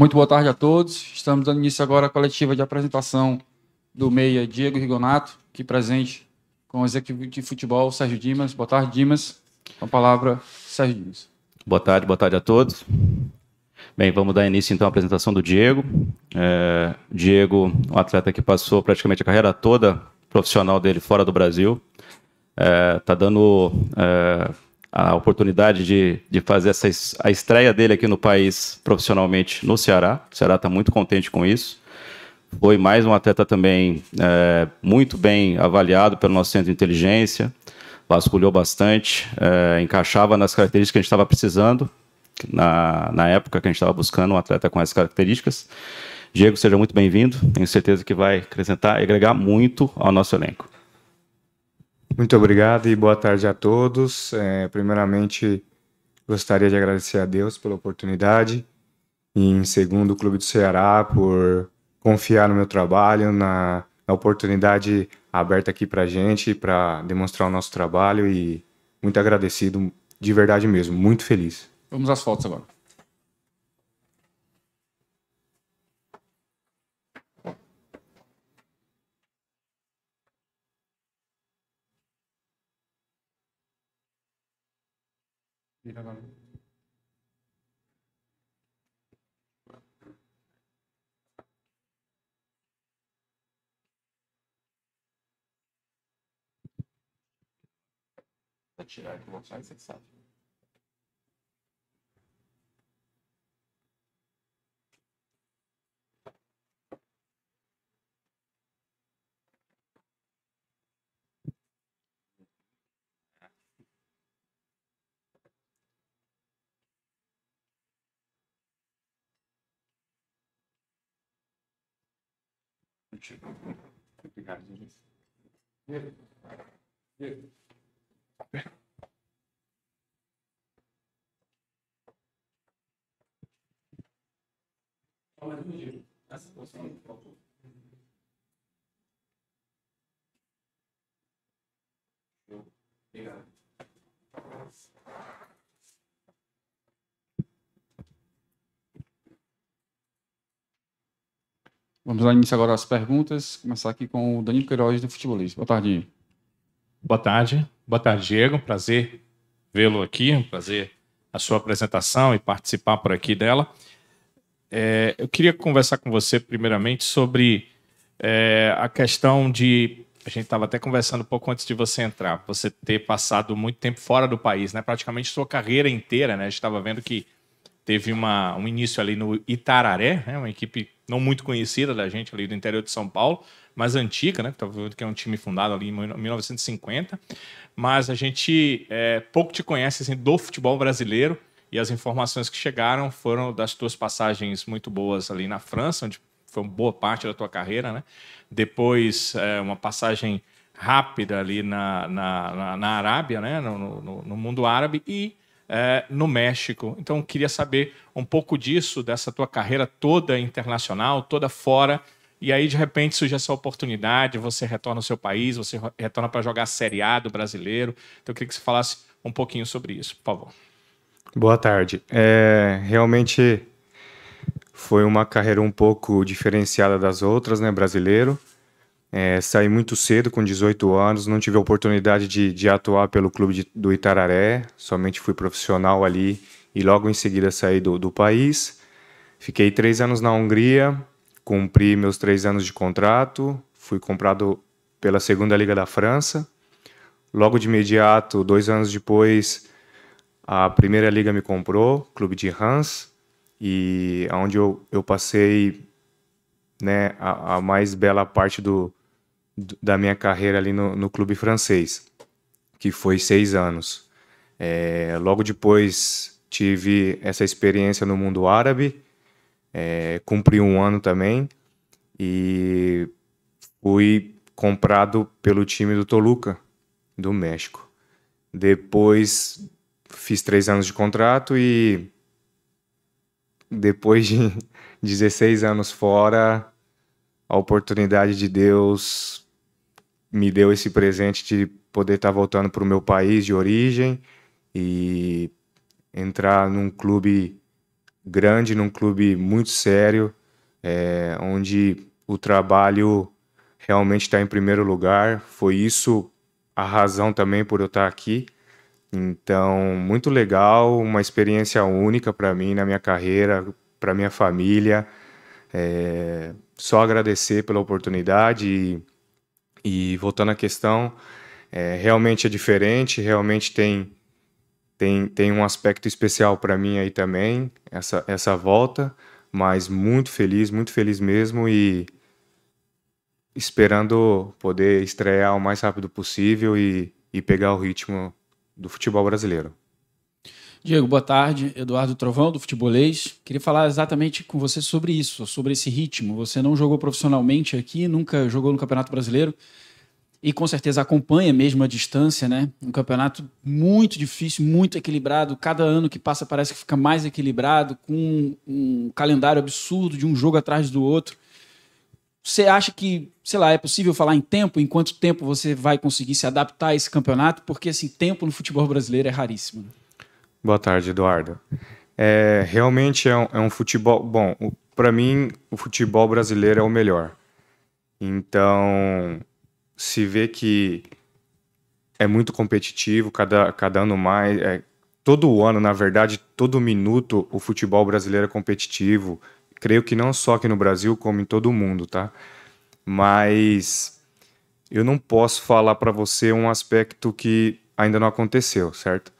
Muito boa tarde a todos. Estamos dando início agora à coletiva de apresentação do meia Diego Rigonato, que presente com o executivo de futebol Sérgio Dimas. Boa tarde, Dimas. Com a palavra, Sérgio Dimas. Boa tarde, boa tarde a todos. Bem, vamos dar início então à apresentação do Diego. É, Diego, um atleta que passou praticamente a carreira toda profissional dele fora do Brasil. Está é, tá dando é, a oportunidade de, de fazer essa, a estreia dele aqui no país profissionalmente no Ceará. O Ceará está muito contente com isso. Foi mais um atleta também é, muito bem avaliado pelo nosso centro de inteligência, vasculhou bastante, é, encaixava nas características que a gente estava precisando, na, na época que a gente estava buscando um atleta com essas características. Diego, seja muito bem-vindo, tenho certeza que vai acrescentar e agregar muito ao nosso elenco. Muito obrigado e boa tarde a todos. É, primeiramente, gostaria de agradecer a Deus pela oportunidade e, em segundo, o Clube do Ceará por confiar no meu trabalho, na, na oportunidade aberta aqui para gente, para demonstrar o nosso trabalho e muito agradecido, de verdade mesmo, muito feliz. Vamos às fotos agora. Vira agora. Vou tirar aqui, vou sair, você sabe. future. Yeah. Yeah. Oh, you. Vamos dar início agora às perguntas. Começar aqui com o Danilo Queiroz, do Futebolista. Boa tarde. Boa tarde. Boa tarde, Diego. Prazer vê-lo aqui. prazer a sua apresentação e participar por aqui dela. É, eu queria conversar com você primeiramente sobre é, a questão de a gente estava até conversando um pouco antes de você entrar, você ter passado muito tempo fora do país, né? Praticamente sua carreira inteira, né? A gente estava vendo que teve uma, um início ali no Itararé, né? uma equipe não muito conhecida da gente ali do interior de São Paulo, mas antiga, né? Que tá é um time fundado ali em 1950. Mas a gente é, pouco te conhece assim, do futebol brasileiro e as informações que chegaram foram das tuas passagens muito boas ali na França, onde foi uma boa parte da tua carreira, né? Depois, é, uma passagem rápida ali na, na, na, na Arábia, né? No, no, no, mundo árabe e é, no México. Então, queria saber um pouco disso, dessa tua carreira toda internacional, toda fora. E aí, de repente, surge essa oportunidade, você retorna ao seu país, você retorna para jogar a Série A do brasileiro. Então, eu queria que você falasse um pouquinho sobre isso, por favor. Boa tarde. É, realmente foi uma carreira um pouco diferenciada das outras, né, brasileiro. É, saí muito cedo, com 18 anos, não tive a oportunidade de, de atuar pelo clube de, do Itararé, somente fui profissional ali e logo em seguida saí do, do país. Fiquei três anos na Hungria, cumpri meus três anos de contrato, fui comprado pela Segunda Liga da França. Logo de imediato, dois anos depois, a Primeira Liga me comprou, clube de Hans, e onde eu, eu passei né, a, a mais bela parte do, da minha carreira ali no, no clube francês, que foi seis anos. É, logo depois tive essa experiência no mundo árabe, é, cumpri um ano também e fui comprado pelo time do Toluca, do México. Depois fiz três anos de contrato e depois de 16 anos fora, a oportunidade de Deus me deu esse presente de poder estar tá voltando para o meu país de origem e entrar num clube grande, num clube muito sério, é, onde o trabalho realmente está em primeiro lugar. Foi isso a razão também por eu estar tá aqui. Então, muito legal, uma experiência única para mim na minha carreira, para minha família. É, só agradecer pela oportunidade e e voltando à questão, é, realmente é diferente, realmente tem tem, tem um aspecto especial para mim aí também, essa, essa volta, mas muito feliz, muito feliz mesmo e esperando poder estrear o mais rápido possível e, e pegar o ritmo do futebol brasileiro. Diego, boa tarde. Eduardo Trovão, do Futebolês. Queria falar exatamente com você sobre isso, sobre esse ritmo. Você não jogou profissionalmente aqui, nunca jogou no Campeonato Brasileiro e com certeza acompanha mesmo a distância, né? Um campeonato muito difícil, muito equilibrado. Cada ano que passa parece que fica mais equilibrado, com um calendário absurdo de um jogo atrás do outro. Você acha que, sei lá, é possível falar em tempo? Em quanto tempo você vai conseguir se adaptar a esse campeonato? Porque, assim, tempo no futebol brasileiro é raríssimo. Né? Boa tarde, Eduardo. É, realmente é um, é um futebol. Bom, para mim, o futebol brasileiro é o melhor. Então, se vê que é muito competitivo, cada, cada ano mais. É, todo ano, na verdade, todo minuto, o futebol brasileiro é competitivo. Creio que não só aqui no Brasil, como em todo o mundo, tá? Mas eu não posso falar para você um aspecto que ainda não aconteceu, certo?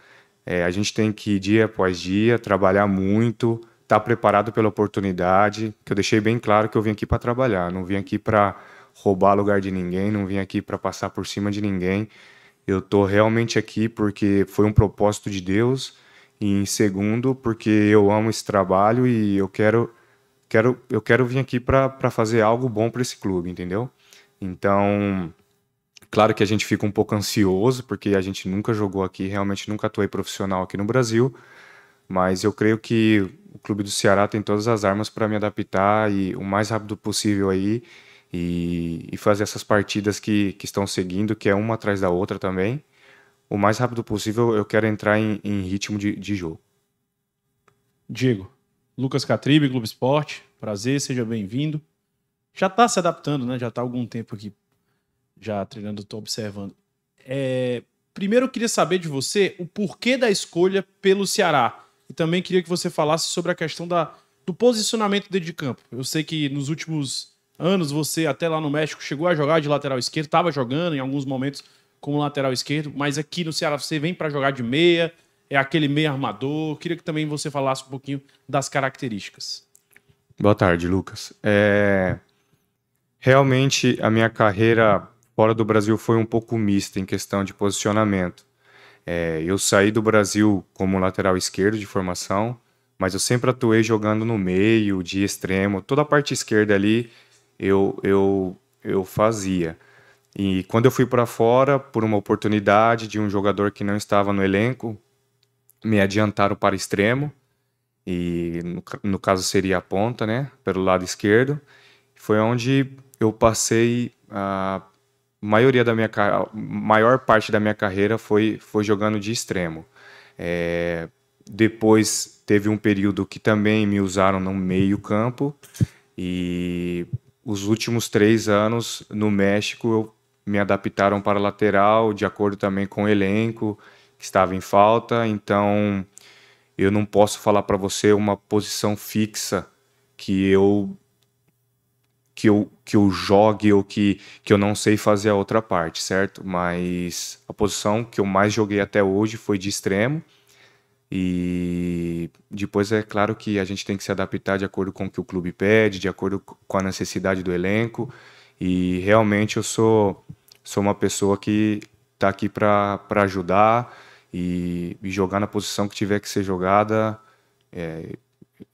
É, a gente tem que, dia após dia, trabalhar muito, estar tá preparado pela oportunidade, que eu deixei bem claro que eu vim aqui para trabalhar, não vim aqui para roubar lugar de ninguém, não vim aqui para passar por cima de ninguém. Eu tô realmente aqui porque foi um propósito de Deus e em segundo porque eu amo esse trabalho e eu quero quero eu quero vir aqui para fazer algo bom para esse clube, entendeu? Então, Claro que a gente fica um pouco ansioso, porque a gente nunca jogou aqui, realmente nunca atuei profissional aqui no Brasil, mas eu creio que o clube do Ceará tem todas as armas para me adaptar e o mais rápido possível aí e, e, fazer essas partidas que, que estão seguindo, que é uma atrás da outra também. O mais rápido possível eu quero entrar em, em ritmo de, de jogo. Diego, Lucas Catribe, Globo Esporte, prazer, seja bem-vindo. Já está se adaptando, né? Já está algum tempo aqui já treinando, estou observando. É, primeiro eu queria saber de você o porquê da escolha pelo Ceará. E também queria que você falasse sobre a questão da, do posicionamento dentro de campo. Eu sei que nos últimos anos você, até lá no México, chegou a jogar de lateral esquerdo, estava jogando em alguns momentos como lateral esquerdo, mas aqui no Ceará você vem para jogar de meia, é aquele meia armador. Eu queria que também você falasse um pouquinho das características. Boa tarde, Lucas. É... Realmente a minha carreira fora do Brasil foi um pouco mista em questão de posicionamento. É, eu saí do Brasil como lateral esquerdo de formação, mas eu sempre atuei jogando no meio, de extremo, toda a parte esquerda ali eu, eu, eu fazia. E quando eu fui para fora, por uma oportunidade de um jogador que não estava no elenco, me adiantaram para extremo, e no, no caso seria a ponta, né, pelo lado esquerdo. Foi onde eu passei a maioria da minha maior parte da minha carreira foi, foi jogando de extremo. É, depois teve um período que também me usaram no meio campo e os últimos três anos no México eu, me adaptaram para lateral de acordo também com o elenco que estava em falta. Então eu não posso falar para você uma posição fixa que eu que eu, que eu jogue ou que, que eu não sei fazer a outra parte, certo? Mas a posição que eu mais joguei até hoje foi de extremo. E depois é claro que a gente tem que se adaptar de acordo com o que o clube pede, de acordo com a necessidade do elenco. E realmente eu sou, sou uma pessoa que está aqui para ajudar e, e, jogar na posição que tiver que ser jogada. É,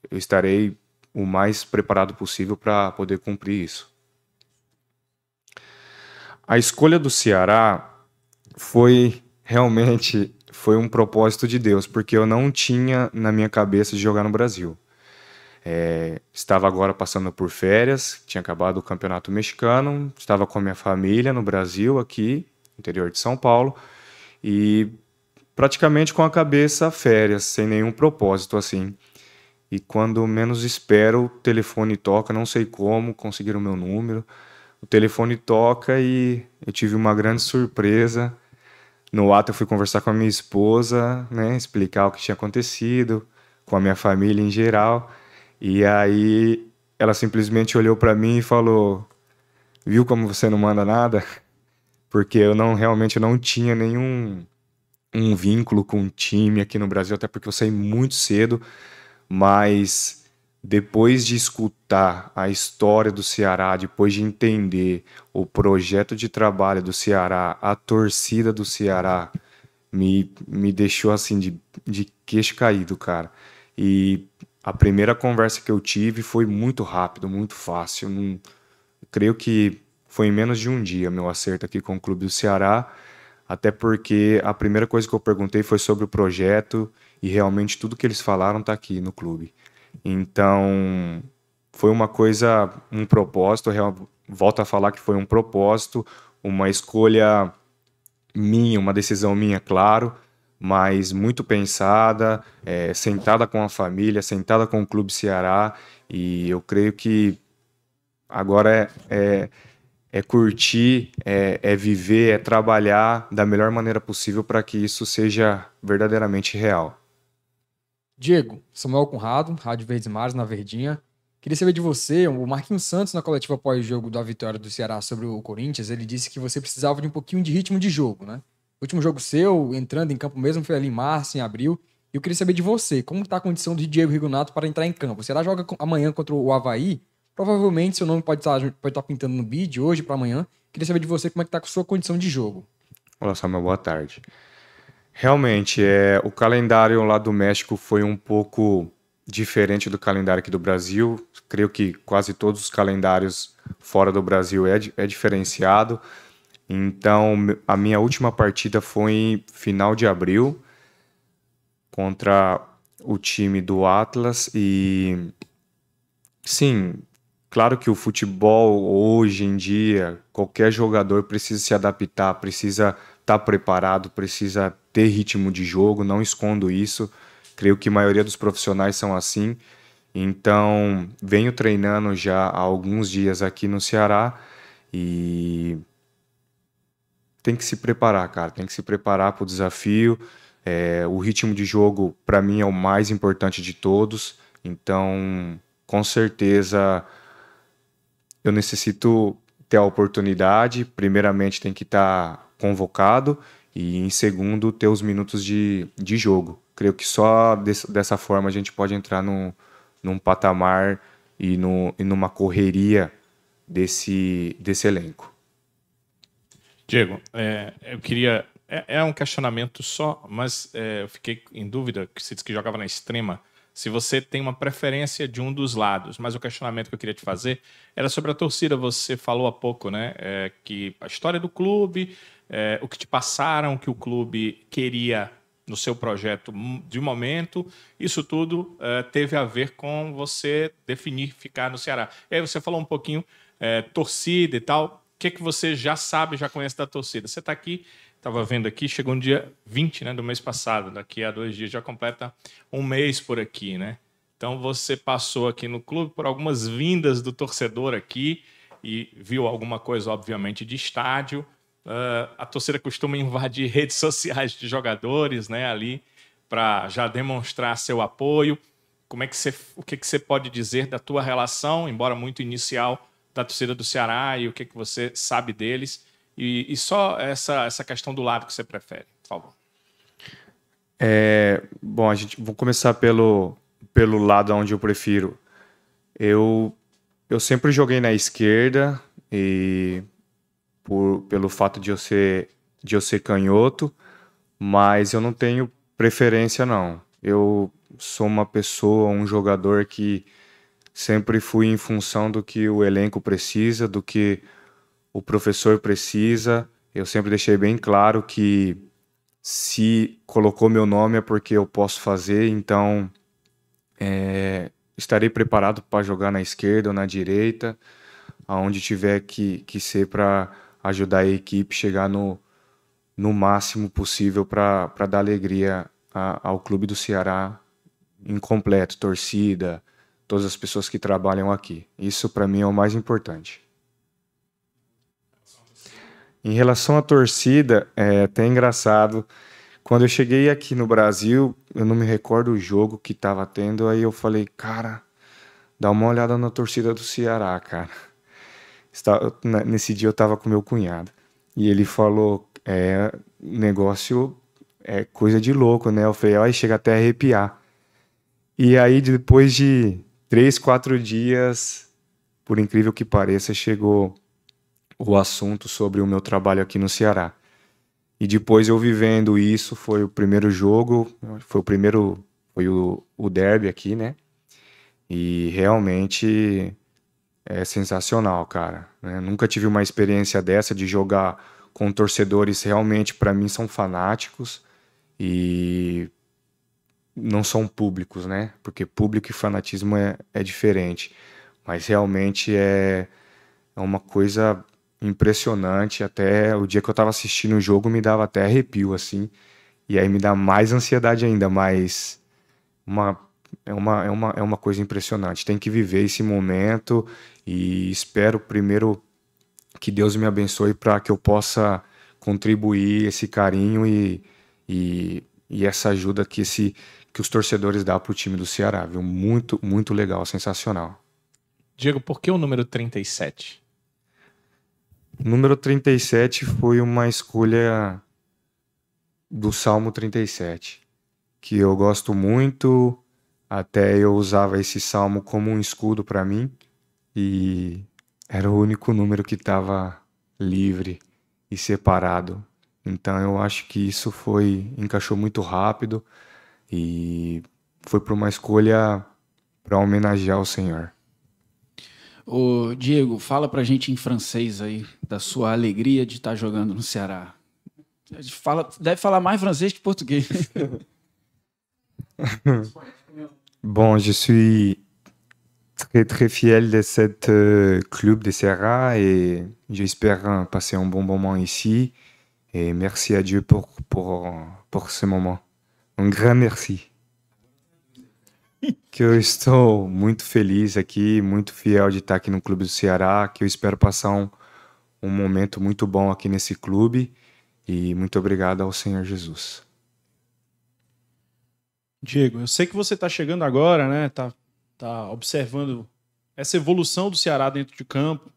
eu estarei o mais preparado possível para poder cumprir isso. A escolha do Ceará foi realmente foi um propósito de Deus, porque eu não tinha na minha cabeça de jogar no Brasil. É, estava agora passando por férias, tinha acabado o campeonato mexicano, estava com a minha família no Brasil, aqui, interior de São Paulo, e praticamente com a cabeça férias, sem nenhum propósito assim. E quando menos espero, o telefone toca, não sei como, conseguiram o meu número. O telefone toca e eu tive uma grande surpresa. No ato eu fui conversar com a minha esposa, né, explicar o que tinha acontecido, com a minha família em geral. E aí ela simplesmente olhou para mim e falou: "Viu como você não manda nada?" Porque eu não realmente não tinha nenhum um vínculo com um time aqui no Brasil, até porque eu saí muito cedo mas depois de escutar a história do Ceará, depois de entender o projeto de trabalho do Ceará, a torcida do Ceará, me, me deixou assim de, de queixo caído, cara. E a primeira conversa que eu tive foi muito rápido, muito fácil. Não, creio que foi em menos de um dia meu acerto aqui com o Clube do Ceará, até porque a primeira coisa que eu perguntei foi sobre o projeto e realmente tudo que eles falaram está aqui no clube. Então, foi uma coisa, um propósito, volto a falar que foi um propósito, uma escolha minha, uma decisão minha, claro, mas muito pensada, é, sentada com a família, sentada com o Clube Ceará, e eu creio que agora é, é, é curtir, é, é viver, é trabalhar da melhor maneira possível para que isso seja verdadeiramente real. Diego, Samuel Conrado, Rádio Verdes Mares, na Verdinha. Queria saber de você, o Marquinhos Santos, na coletiva pós-jogo da vitória do Ceará sobre o Corinthians, ele disse que você precisava de um pouquinho de ritmo de jogo, né? O último jogo seu, entrando em campo mesmo, foi ali em março, em abril. E eu queria saber de você, como está a condição de Diego Rigonato para entrar em campo? O Ceará joga amanhã contra o Havaí? Provavelmente seu nome pode estar, tá, pode estar tá pintando no bid hoje para amanhã. Queria saber de você como é que está a sua condição de jogo. Olá, Samuel, boa tarde. Realmente, é, o calendário lá do México foi um pouco diferente do calendário aqui do Brasil. Creio que quase todos os calendários fora do Brasil é, é diferenciado. Então, a minha última partida foi em final de abril contra o time do Atlas e sim, claro que o futebol hoje em dia, qualquer jogador precisa se adaptar, precisa estar tá preparado, precisa ter ritmo de jogo, não escondo isso. Creio que a maioria dos profissionais são assim. Então, venho treinando já há alguns dias aqui no Ceará e tem que se preparar, cara. Tem que se preparar para o desafio. É, o ritmo de jogo, para mim, é o mais importante de todos. Então, com certeza, eu necessito ter a oportunidade. Primeiramente, tem que estar tá convocado e em segundo ter os minutos de, de jogo. Creio que só desse, dessa forma a gente pode entrar num num patamar e, no, e numa correria desse, desse elenco. Diego, é, eu queria. É, é, um questionamento só, mas é, eu fiquei em dúvida que você disse que jogava na extrema se você tem uma preferência de um dos lados. Mas o questionamento que eu queria te fazer era sobre a torcida. Você falou há pouco, né? É, que a história do clube, é, o que te passaram, o que o clube queria no seu projeto de momento, isso tudo é, teve a ver com você definir ficar no Ceará. E aí você falou um pouquinho é, torcida e tal. O que, é que você já sabe, já conhece da torcida? Você está aqui Estava vendo aqui, chegou no dia 20 né, do mês passado, daqui a dois dias já completa um mês por aqui, né? Então você passou aqui no clube por algumas vindas do torcedor aqui e viu alguma coisa, obviamente, de estádio. Uh, a torcida costuma invadir redes sociais de jogadores, né? Ali para já demonstrar seu apoio. Como é que você, o que, que você pode dizer da tua relação, embora muito inicial, da torcida do Ceará e o que, que você sabe deles? E, e só essa, essa questão do lado que você prefere, por favor. É, bom, a gente vou começar pelo, pelo lado onde eu prefiro. Eu, eu sempre joguei na esquerda e por, pelo fato de eu ser de eu ser canhoto, mas eu não tenho preferência não. Eu sou uma pessoa, um jogador que sempre fui em função do que o elenco precisa, do que o professor precisa. Eu sempre deixei bem claro que se colocou meu nome é porque eu posso fazer, então é, estarei preparado para jogar na esquerda ou na direita, aonde tiver que, que ser para ajudar a equipe chegar no, no máximo possível para dar alegria a, ao clube do Ceará incompleto, torcida, todas as pessoas que trabalham aqui. Isso para mim é o mais importante. Em relação à torcida, é até engraçado. Quando eu cheguei aqui no Brasil, eu não me recordo o jogo que tava tendo, aí eu falei, cara, dá uma olhada na torcida do Ceará, cara. Né, nesse dia eu tava com meu cunhado. E ele falou, é negócio, é coisa de louco, né? Eu falei, aí chega até a arrepiar. E aí, depois de três, quatro dias, por incrível que pareça, chegou o assunto sobre o meu trabalho aqui no Ceará. E depois eu vivendo isso, foi o primeiro jogo, foi o primeiro, foi o, o derby aqui, né? E realmente é sensacional, cara. Né? Nunca tive uma experiência dessa de jogar com torcedores realmente, para mim, são fanáticos e não são públicos, né? Porque público e fanatismo é, é diferente. Mas realmente é, é uma coisa impressionante. Até o dia que eu tava assistindo o jogo me dava até arrepio, assim. E aí me dá mais ansiedade ainda, mas uma, é, uma, é, uma, é uma coisa impressionante. Tem que viver esse momento e espero primeiro que Deus me abençoe para que eu possa contribuir esse carinho e, e, e essa ajuda que, esse, que os torcedores dão para o time do Ceará, viu? Muito, muito legal, sensacional. Diego, por que o número 37? O número 37 foi uma escolha do Salmo 37, que eu gosto muito. Até eu usava esse salmo como um escudo para mim e era o único número que estava livre e separado. Então eu acho que isso foi encaixou muito rápido e foi para uma escolha para homenagear o Senhor. Diego, fala pra gente em francês aí da sua alegria de estar jogando no Ceará. Fala, deve falar mais francês que português. bon, je suis très très fier de cette euh, club de Serra et j'espère euh, passer un bon moment ici. Et merci à Dieu pour, pour, pour ce moment. Un grand merci. que eu estou muito feliz aqui, muito fiel de estar aqui no Clube do Ceará, que eu espero passar um, um momento muito bom aqui nesse clube e muito obrigado ao Senhor Jesus. Diego, eu sei que você está chegando agora, né? Tá, tá observando essa evolução do Ceará dentro de campo.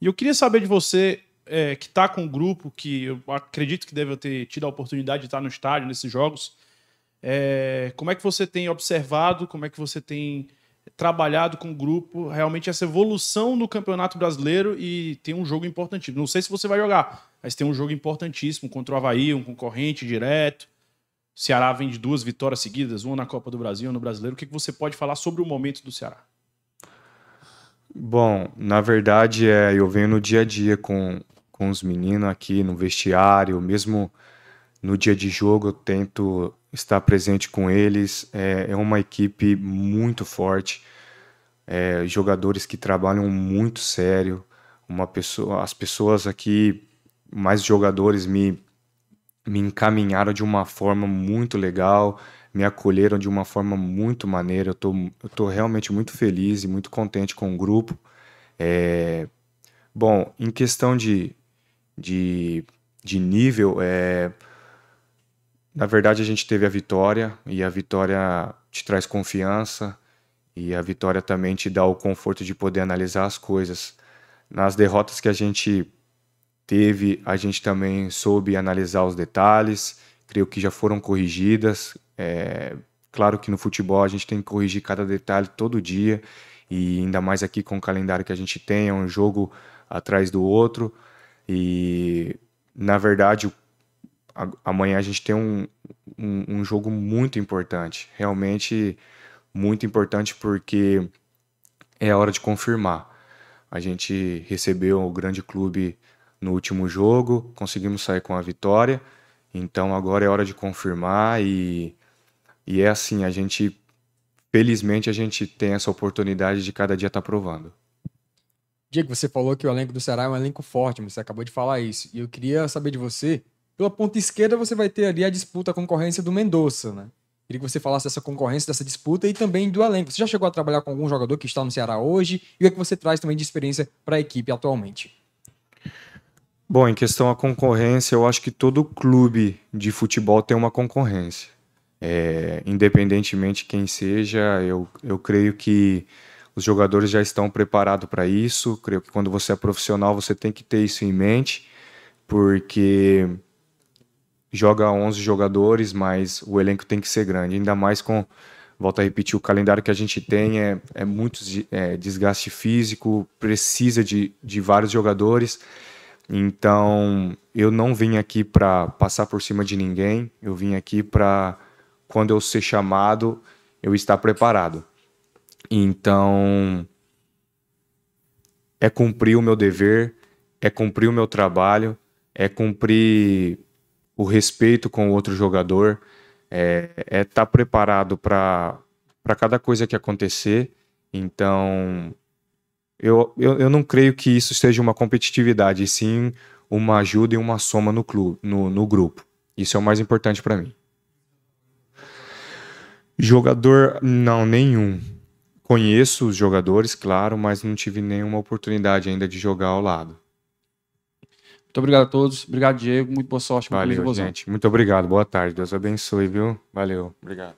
E eu queria saber de você é, que está com o um grupo que eu acredito que deve ter tido a oportunidade de estar no estádio nesses jogos. É, como é que você tem observado, como é que você tem trabalhado com o grupo, realmente essa evolução no Campeonato Brasileiro e tem um jogo importantíssimo. Não sei se você vai jogar, mas tem um jogo importantíssimo contra o Havaí, um concorrente direto. O Ceará vem de duas vitórias seguidas, uma na Copa do Brasil, uma no Brasileiro. O que você pode falar sobre o momento do Ceará? Bom, na verdade, é, eu venho no dia a dia com, com os meninos aqui no vestiário, mesmo no dia de jogo eu tento estar presente com eles. É, é uma equipe muito forte, é, jogadores que trabalham muito sério. Uma pessoa, as pessoas aqui, mais jogadores, me, me encaminharam de uma forma muito legal, me acolheram de uma forma muito maneira. Eu tô, eu tô realmente muito feliz e muito contente com o grupo. É, bom, em questão de, de, de nível, é, na verdade, a gente teve a vitória e a vitória te traz confiança e a vitória também te dá o conforto de poder analisar as coisas. Nas derrotas que a gente teve, a gente também soube analisar os detalhes, creio que já foram corrigidas. É, claro que no futebol a gente tem que corrigir cada detalhe todo dia, e ainda mais aqui com o calendário que a gente tem, é um jogo atrás do outro. E na verdade, o amanhã a gente tem um, um, um jogo muito importante. Realmente muito importante porque é a hora de confirmar. A gente recebeu o grande clube no último jogo, conseguimos sair com a vitória. Então agora é hora de confirmar e, e é assim, a gente felizmente a gente tem essa oportunidade de cada dia estar tá provando. Diego, você falou que o elenco do Ceará é um elenco forte, mas você acabou de falar isso. E eu queria saber de você pela ponta esquerda, você vai ter ali a disputa, a concorrência do Mendonça, né? Queria que você falasse dessa concorrência, dessa disputa e também do elenco. Você já chegou a trabalhar com algum jogador que está no Ceará hoje? E o que é você traz também de experiência para a equipe atualmente? Bom, em questão à concorrência, eu acho que todo clube de futebol tem uma concorrência. É, independentemente quem seja, eu, eu creio que os jogadores já estão preparados para isso. Creio que quando você é profissional, você tem que ter isso em mente, porque joga 11 jogadores, mas o elenco tem que ser grande, ainda mais com volto a repetir, o calendário que a gente tem é, é muito é, desgaste físico, precisa de, de vários jogadores. Então, eu não vim aqui para passar por cima de ninguém, eu vim aqui para, quando eu ser chamado, eu estar preparado. Então, é cumprir o meu dever, é cumprir o meu trabalho, é cumprir o respeito com o outro jogador, é estar é tá preparado para cada coisa que acontecer. Então, eu, eu, eu não creio que isso seja uma competitividade, e sim uma ajuda e uma soma no, clube, no, no grupo. Isso é o mais importante para mim. Jogador, não, nenhum. Conheço os jogadores, claro, mas não tive nenhuma oportunidade ainda de jogar ao lado. Muito obrigado a todos. Obrigado, Diego. Muito boa sorte. Valeu, muito gente. Muito obrigado. Boa tarde. Deus abençoe, viu? Valeu. Obrigado.